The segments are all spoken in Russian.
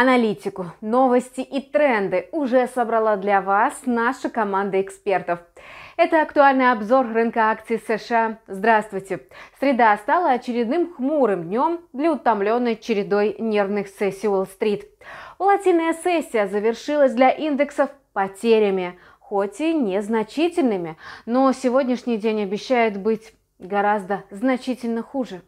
Аналитику, новости и тренды уже собрала для вас наша команда экспертов. Это актуальный обзор рынка акций США. Здравствуйте! Среда стала очередным хмурым днем для утомленной чередой нервных сессий Уолл-стрит. Волатильная сессия завершилась для индексов потерями, хоть и незначительными, но сегодняшний день обещает быть гораздо значительно хуже.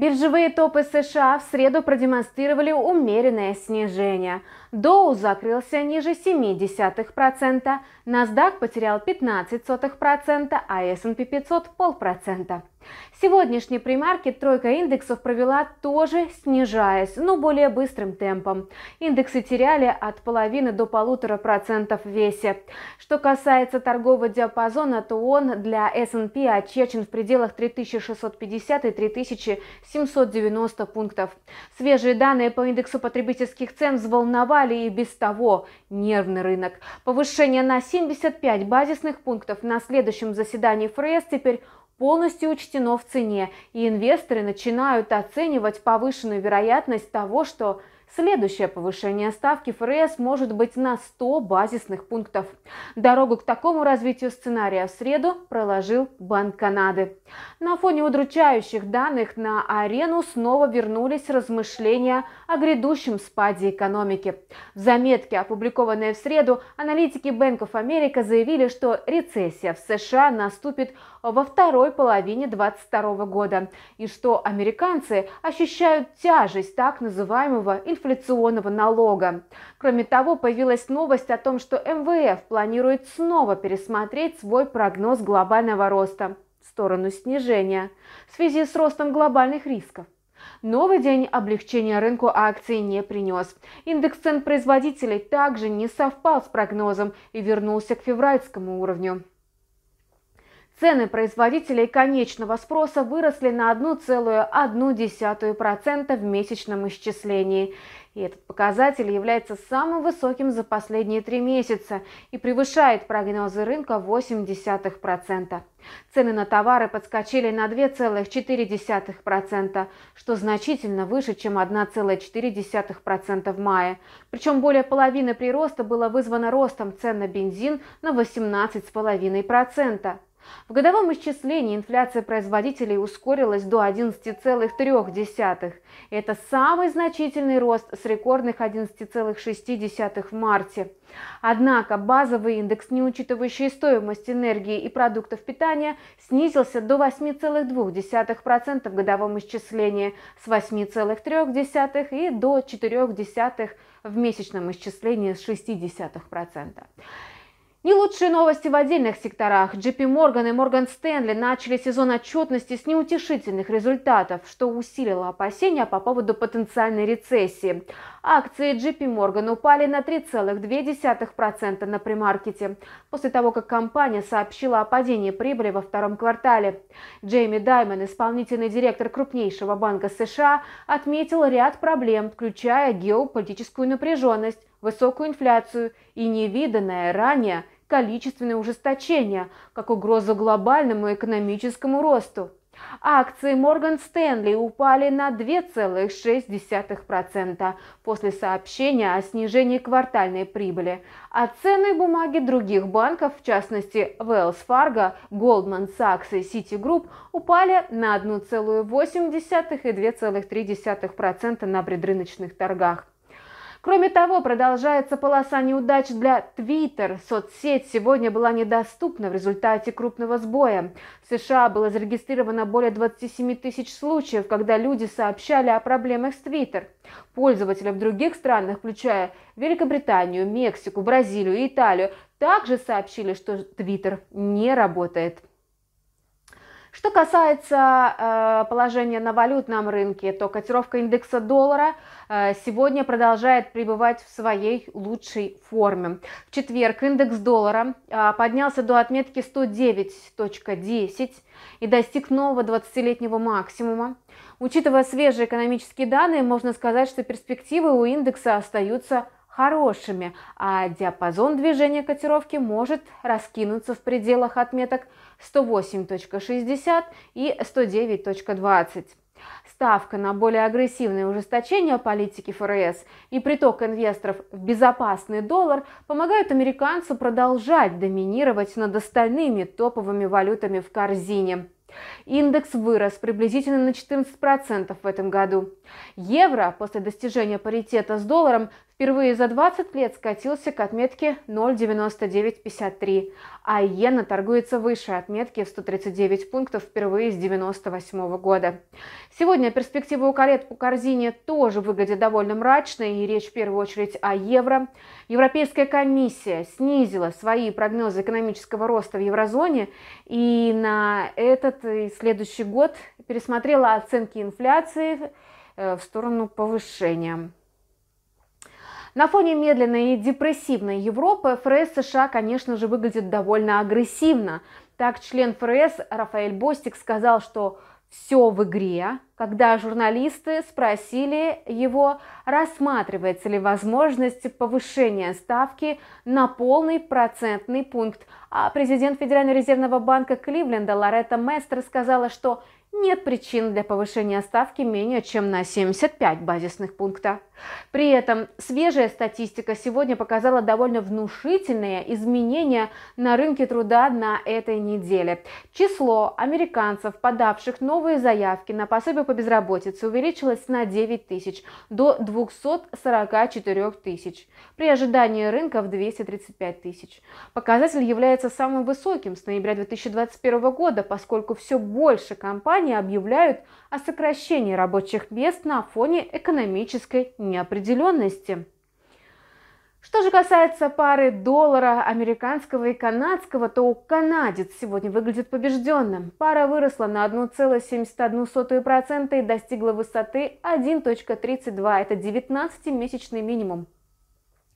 Биржевые топы США в среду продемонстрировали умеренное снижение. Доу закрылся ниже 0,7%, NASDAQ потерял 0,15%, а S&P 500 – 0,5%. В сегодняшней тройка индексов провела тоже снижаясь, но более быстрым темпом. Индексы теряли от половины до полутора процентов в весе. Что касается торгового диапазона, то он для S&P очерчен в пределах 3650 и 3790 пунктов. Свежие данные по индексу потребительских цен взволновали и без того нервный рынок. Повышение на 75 базисных пунктов на следующем заседании ФРС теперь полностью учтено в цене, и инвесторы начинают оценивать повышенную вероятность того, что Следующее повышение ставки ФРС может быть на 100 базисных пунктов. Дорогу к такому развитию сценария в среду проложил Банк Канады. На фоне удручающих данных на арену снова вернулись размышления о грядущем спаде экономики. В заметке, опубликованной в среду, аналитики Bank of America заявили, что рецессия в США наступит во второй половине 2022 года и что американцы ощущают тяжесть так называемого инфляционного налога. Кроме того, появилась новость о том, что МВФ планирует снова пересмотреть свой прогноз глобального роста в сторону снижения в связи с ростом глобальных рисков. Новый день облегчения рынку акций не принес. Индекс цен производителей также не совпал с прогнозом и вернулся к февральскому уровню. Цены производителей конечного спроса выросли на 1,1% в месячном исчислении. И этот показатель является самым высоким за последние три месяца и превышает прогнозы рынка 0,8%. Цены на товары подскочили на 2,4%, что значительно выше, чем 1,4% в мае. Причем более половины прироста было вызвано ростом цен на бензин на 18,5%. В годовом исчислении инфляция производителей ускорилась до 11,3. Это самый значительный рост с рекордных 11,6 в марте. Однако базовый индекс, не учитывающий стоимость энергии и продуктов питания, снизился до 8,2% в годовом исчислении с 8,3% и до 4% в месячном исчислении с 0,6%. Не лучшие новости в отдельных секторах. JP Morgan и Morgan Stanley начали сезон отчетности с неутешительных результатов, что усилило опасения по поводу потенциальной рецессии. Акции JP Morgan упали на 3,2% на премаркете, после того, как компания сообщила о падении прибыли во втором квартале. Джейми Даймон, исполнительный директор крупнейшего банка США, отметил ряд проблем, включая геополитическую напряженность, высокую инфляцию и невиданное ранее количественное ужесточение, как угрозу глобальному экономическому росту. Акции Морган Стэнли упали на 2,6% после сообщения о снижении квартальной прибыли, а ценные бумаги других банков, в частности Wells Fargo, Goldman Sachs и Citigroup, упали на 1,8 и 2,3% на предрыночных торгах. Кроме того, продолжается полоса неудач для Twitter. Соцсеть сегодня была недоступна в результате крупного сбоя. В США было зарегистрировано более 27 тысяч случаев, когда люди сообщали о проблемах с Twitter. Пользователи в других странах, включая Великобританию, Мексику, Бразилию и Италию, также сообщили, что Twitter не работает. Что касается э, положения на валютном рынке, то котировка индекса доллара э, сегодня продолжает пребывать в своей лучшей форме. В четверг индекс доллара э, поднялся до отметки 109.10 и достиг нового 20-летнего максимума. Учитывая свежие экономические данные, можно сказать, что перспективы у индекса остаются хорошими, а диапазон движения котировки может раскинуться в пределах отметок 108.60 и 109.20. Ставка на более агрессивное ужесточение политики ФРС и приток инвесторов в безопасный доллар помогают американцу продолжать доминировать над остальными топовыми валютами в корзине. Индекс вырос приблизительно на 14% в этом году. Евро после достижения паритета с долларом впервые за 20 лет скатился к отметке 0,9953, а иена торгуется выше отметки в 139 пунктов впервые с 1998 года. Сегодня перспективы у колет по корзине тоже выглядят довольно мрачные, и речь в первую очередь о евро. Европейская комиссия снизила свои прогнозы экономического роста в еврозоне, и на этот и следующий год пересмотрела оценки инфляции э, в сторону повышения. На фоне медленной и депрессивной Европы ФРС США, конечно же, выглядит довольно агрессивно. Так, член ФРС Рафаэль Бостик сказал, что все в игре, когда журналисты спросили его, рассматривается ли возможность повышения ставки на полный процентный пункт. А президент Федерального резервного банка Кливленда Лоретта Местер сказала, что нет причин для повышения ставки менее чем на 75 базисных пункта. При этом свежая статистика сегодня показала довольно внушительные изменения на рынке труда на этой неделе. Число американцев, подавших новые заявки на пособие по безработице, увеличилось на 9 тысяч до 244 тысяч, при ожидании рынка в 235 тысяч. Показатель является самым высоким с ноября 2021 года, поскольку все больше компаний компании объявляют о сокращении рабочих мест на фоне экономической неопределенности. Что же касается пары доллара американского и канадского, то у канадец сегодня выглядит побежденным. Пара выросла на 1,71% и достигла высоты 1.32, это 19-месячный минимум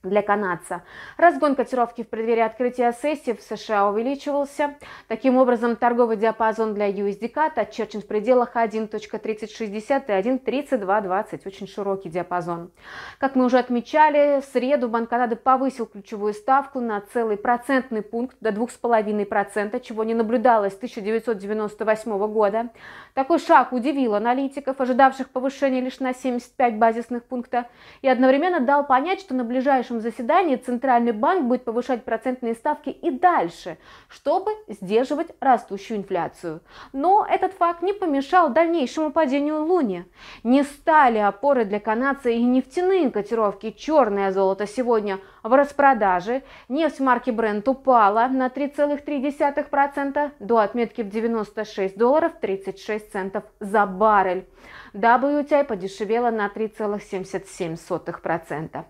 для канадца. Разгон котировки в преддверии открытия сессии в США увеличивался. Таким образом, торговый диапазон для USDK отчерчен в пределах 1.3060 и 1.3220. Очень широкий диапазон. Как мы уже отмечали, в среду Банк Канады повысил ключевую ставку на целый процентный пункт до 2,5%, чего не наблюдалось с 1998 года. Такой шаг удивил аналитиков, ожидавших повышения лишь на 75 базисных пункта, и одновременно дал понять, что на ближайшем ближайшем заседании Центральный банк будет повышать процентные ставки и дальше, чтобы сдерживать растущую инфляцию. Но этот факт не помешал дальнейшему падению Луни. Не стали опоры для канадца и нефтяные котировки. Черное золото сегодня в распродаже. Нефть марки Brent упала на 3,3% до отметки в 96 долларов 36 центов за баррель. WTI подешевела на 3,77%.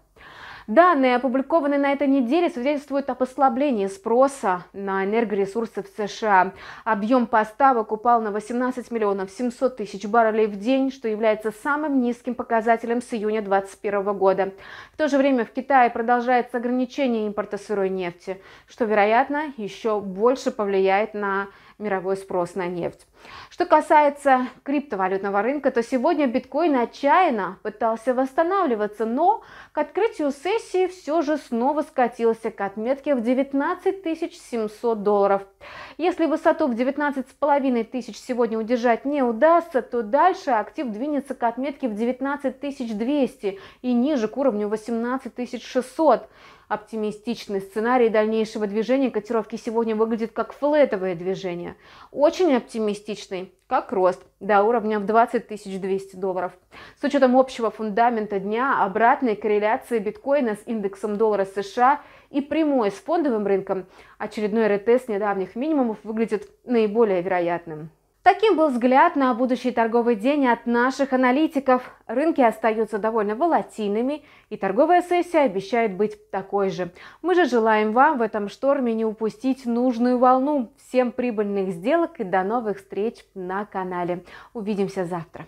Данные, опубликованные на этой неделе, свидетельствуют о послаблении спроса на энергоресурсы в США. Объем поставок упал на 18 миллионов 700 тысяч баррелей в день, что является самым низким показателем с июня 2021 года. В то же время в Китае продолжается ограничение импорта сырой нефти, что, вероятно, еще больше повлияет на мировой спрос на нефть. Что касается криптовалютного рынка, то сегодня биткоин отчаянно пытался восстанавливаться, но к открытию сессии сессии все же снова скатился к отметке в 19 700 долларов. Если высоту в 19 500 тысяч сегодня удержать не удастся, то дальше актив двинется к отметке в 19 200 и ниже к уровню 18 600. Оптимистичный сценарий дальнейшего движения котировки сегодня выглядит как флетовое движение. Очень оптимистичный, как рост, до уровня в 20 200 долларов. С учетом общего фундамента дня, обратной корреляции биткоина с индексом доллара США и прямой с фондовым рынком, очередной ретест недавних минимумов выглядит наиболее вероятным. Таким был взгляд на будущий торговый день от наших аналитиков. Рынки остаются довольно волатильными, и торговая сессия обещает быть такой же. Мы же желаем вам в этом шторме не упустить нужную волну. Всем прибыльных сделок и до новых встреч на канале. Увидимся завтра.